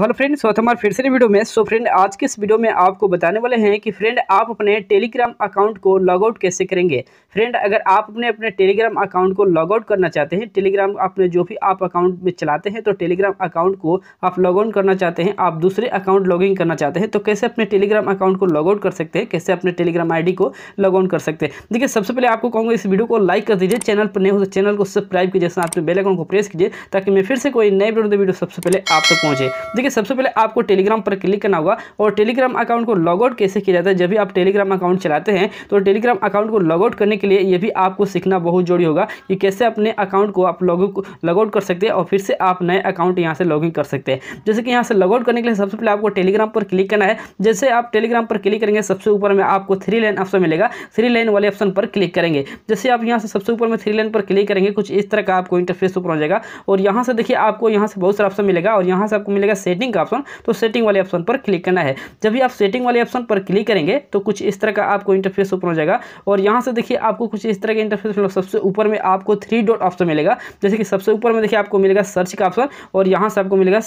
hello friend स्वागत हमारे फिर से वीडियो में सो फ्रेंड आज के इस वीडियो में आपको बताने वाले हैं कि फ्रेंड आप अपने टेलीग्राम अकाउंट को लॉग आउट कैसे करेंगे फ्रेंड अगर आप अपने अपने टेलीग्राम अकाउंट को लॉग आउट करना चाहते हैं टेलीग्राम अपने जो भी आप अकाउंट में चलाते हैं तो टेलीग्राम अकाउंट को आप आउट करना चाहते हैं आप दूसरे अकाउंट इन करना चाहते हैं तो कैसे अपने टेलीग्राम अकाउंट को लॉगआउट कर सकते हैं कैसे अपने टेलीग्राम आई को लॉग आउट कर सकते हैं देखिए सबसे पहले आपको कहूँगा इस वीडियो को लाइक कर दीजिए चैनल पर नहीं हो तो चैनल को सब्सक्राइब कीजिए साथ में बेलाइकॉन को प्रेस कीजिए ताकि मैं फिर से कोई नए वीडियो सबसे पहले आप तक पहुँचे ठीक सबसे पहले आपको टेलीग्राम पर क्लिक करना होगा और टेलीग्राम अकाउंट को लॉग आउट कैसे किया जाता है जब भी आप टेलीग्राम अकाउंट चलाते हैं तो टेलीग्राम अकाउंट को लॉग आउट करने के लिए ये भी आपको सीखना बहुत जरूरी होगा कि कैसे अपने अकाउंट को आप लॉग आउट कर सकते हैं और फिर से आप नए अकाउंट यहाँ से इन कर सकते हैं जैसे कि यहाँ से लॉग आउट करने के लिए सबसे पहले आपको टेलीग्राम पर क्लिक करना है जैसे आप टेलीग्राम पर क्लिक करेंगे सबसे ऊपर में आपको थ्री लाइन ऑप्शन मिलेगा थ्री लाइन वाले ऑप्शन पर क्लिक करेंगे जैसे आप यहाँ से सबसे ऊपर में थ्री लाइन पर क्लिक करेंगे कुछ इस तरह का आपको इंटरफेस ऊपर हो जाएगा और यहाँ से देखिए आपको यहाँ से बहुत सारा ऑप्शन मिलेगा और यहाँ से आपको मिलेगा सेटिंग का ऑप्शन तो सेटिंग वाले ऑप्शन पर क्लिक करना है जब भी आप सेटिंग वाले ऑप्शन पर क्लिक करेंगे तो कुछ इस तरह का आपको इंटरफेस ओपन हो जाएगा और यहाँ से देखिए आपको कुछ इस तरह का इंटरफेस मतलब सबसे ऊपर में आपको थ्री डॉट ऑप्शन मिलेगा जैसे कि सबसे ऊपर में देखिए आपको मिलेगा सर्च का ऑप्शन और यहाँ से आपको मिलेगा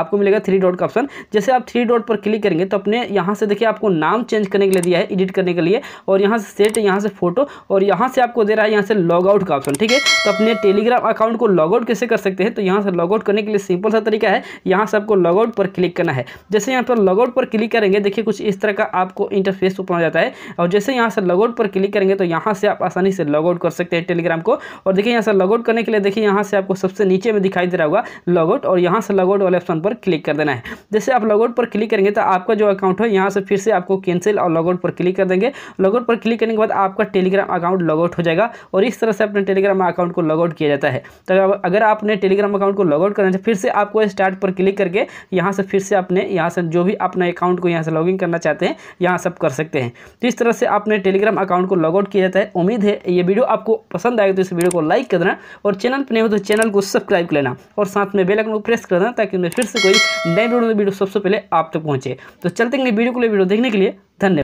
आपको मिलेगा थ्री डॉट का ऑप्शन जैसे आप थ्री डॉट पर क्लिक करेंगे तो अपने यहाँ से देखिए आपको नाम चेंज करने के लिए दिया है एडिट करने के लिए और यहाँ से सेट यहाँ से फोटो और यहाँ से आपको दे रहा है यहाँ से लॉग आउट का ऑप्शन ठीक है तो अपने टेलीग्राम अकाउंट को लॉग आउट कैसे कर सकते हैं तो यहाँ से लॉग आउट करने के लिए सिंपल सा तरीका है यहाँ से आपको लॉगआउट पर क्लिक करना है जैसे यहाँ पर लॉगआउट पर क्लिक करेंगे देखिए कुछ इस तरह का आपको इंटरफेस ओपन हो जाता है और जैसे यहाँ से लॉगआउट पर क्लिक करेंगे तो यहाँ से आप आसानी से लॉगआउट कर सकते हैं टेलीग्राम को और देखिए यहाँ से लॉगआउट करने के लिए देखिए यहाँ से आपको सबसे नीचे में दिखाई दे रहा होगा लॉगआउट और यहाँ से लॉगआउट वाले ऑप्शन पर क्लिक कर देना है जैसे आप लॉगआउट पर क्लिक करेंगे तो आपका जो अकाउंट है यहाँ से फिर से आपको कैंसिल और लॉगआउट पर क्लिक कर देंगे लॉगआउट पर क्लिक करने के बाद आपका टेलीग्राम अकाउंट लॉगआउट हो जाएगा और इस तरह से अपने टेलीग्राम अकाउंट को लॉगआउट किया जाता है तो अगर आपने टेलीग्राम अकाउंट को लॉगआउट करना है तो फिर से आपको स्टार्ट पर क्लिक करके यहाँ से फिर से अपने यहाँ से जो भी अपने अकाउंट को यहाँ से लॉगिन करना चाहते हैं यहाँ सब कर सकते हैं तो इस तरह से अपने टेलीग्राम अकाउंट को लॉग आउट किया जाता है उम्मीद है ये वीडियो आपको पसंद आएगा तो इस वीडियो को लाइक कर देना और चैनल पर नहीं हो तो चैनल को सब्सक्राइब कर लेना और साथ में बेलकन को प्रेस कर देना ताकि मैं फिर से कोई नए वीडियो वीडियो सबसे पहले आप तक पहुँचे तो चलते वीडियो को लिए वीडियो देखने के लिए धन्यवाद